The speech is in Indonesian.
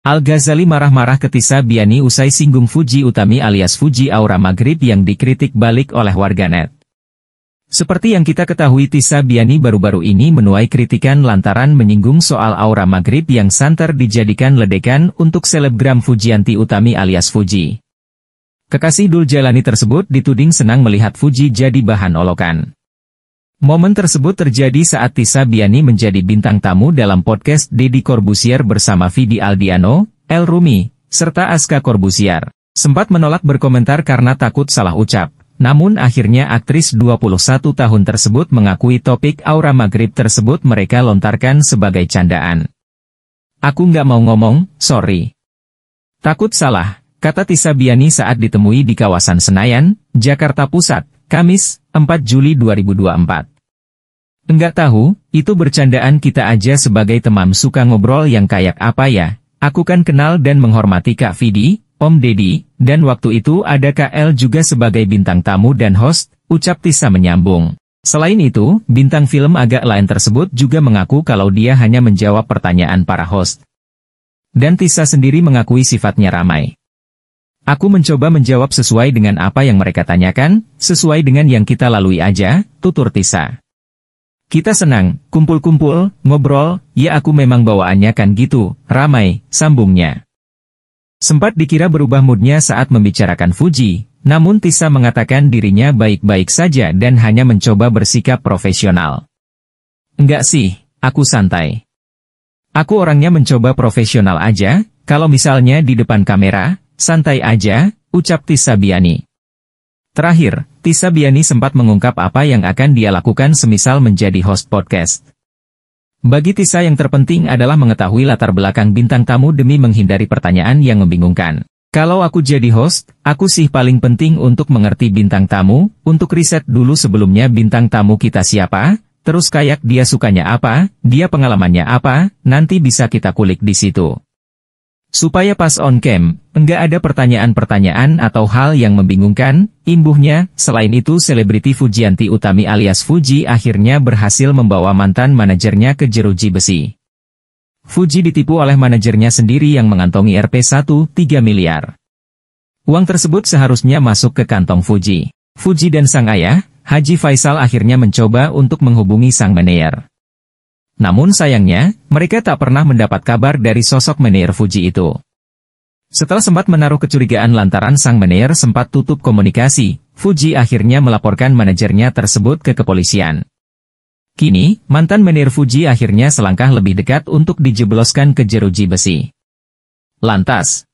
Al-Ghazali marah-marah ke Tisa Biani usai singgung Fuji Utami alias Fuji Aura Maghrib yang dikritik balik oleh warganet. Seperti yang kita ketahui Tisa Biani baru-baru ini menuai kritikan lantaran menyinggung soal Aura Maghrib yang santer dijadikan ledekan untuk selebgram Fujianti Utami alias Fuji. Kekasih Dul Jalani tersebut dituding senang melihat Fuji jadi bahan olokan. Momen tersebut terjadi saat Tisa Biani menjadi bintang tamu dalam podcast Deddy Corbusier bersama Vidi Aldiano, El Rumi, serta Aska Corbusier. Sempat menolak berkomentar karena takut salah ucap. Namun akhirnya aktris 21 tahun tersebut mengakui topik aura maghrib tersebut mereka lontarkan sebagai candaan. Aku nggak mau ngomong, sorry. Takut salah, kata Tisa Biani saat ditemui di kawasan Senayan, Jakarta Pusat, Kamis, 4 Juli 2024. Enggak tahu, itu bercandaan kita aja sebagai teman suka ngobrol yang kayak apa ya. Aku kan kenal dan menghormati Kak Vidi, Om Dedi, dan waktu itu ada KL juga sebagai bintang tamu dan host, ucap Tisa menyambung. Selain itu, bintang film agak lain tersebut juga mengaku kalau dia hanya menjawab pertanyaan para host. Dan Tisa sendiri mengakui sifatnya ramai. Aku mencoba menjawab sesuai dengan apa yang mereka tanyakan, sesuai dengan yang kita lalui aja, tutur Tisa. Kita senang, kumpul-kumpul, ngobrol, ya aku memang bawaannya kan gitu, ramai, sambungnya. Sempat dikira berubah moodnya saat membicarakan Fuji, namun Tisa mengatakan dirinya baik-baik saja dan hanya mencoba bersikap profesional. Enggak sih, aku santai. Aku orangnya mencoba profesional aja, kalau misalnya di depan kamera, Santai aja, ucap Tisa Biani. Terakhir, Tisa Biani sempat mengungkap apa yang akan dia lakukan semisal menjadi host podcast. Bagi Tisa yang terpenting adalah mengetahui latar belakang bintang tamu demi menghindari pertanyaan yang membingungkan. Kalau aku jadi host, aku sih paling penting untuk mengerti bintang tamu, untuk riset dulu sebelumnya bintang tamu kita siapa, terus kayak dia sukanya apa, dia pengalamannya apa, nanti bisa kita kulik di situ. Supaya pas on cam, enggak ada pertanyaan-pertanyaan atau hal yang membingungkan, imbuhnya, selain itu selebriti Fujianti Utami alias Fuji akhirnya berhasil membawa mantan manajernya ke jeruji besi. Fuji ditipu oleh manajernya sendiri yang mengantongi rp 13 miliar. Uang tersebut seharusnya masuk ke kantong Fuji. Fuji dan sang ayah, Haji Faisal akhirnya mencoba untuk menghubungi sang manajer. Namun sayangnya, mereka tak pernah mendapat kabar dari sosok Meneer Fuji itu. Setelah sempat menaruh kecurigaan lantaran sang Meneer sempat tutup komunikasi, Fuji akhirnya melaporkan manajernya tersebut ke kepolisian. Kini, mantan Meneer Fuji akhirnya selangkah lebih dekat untuk dijebloskan ke jeruji besi. Lantas,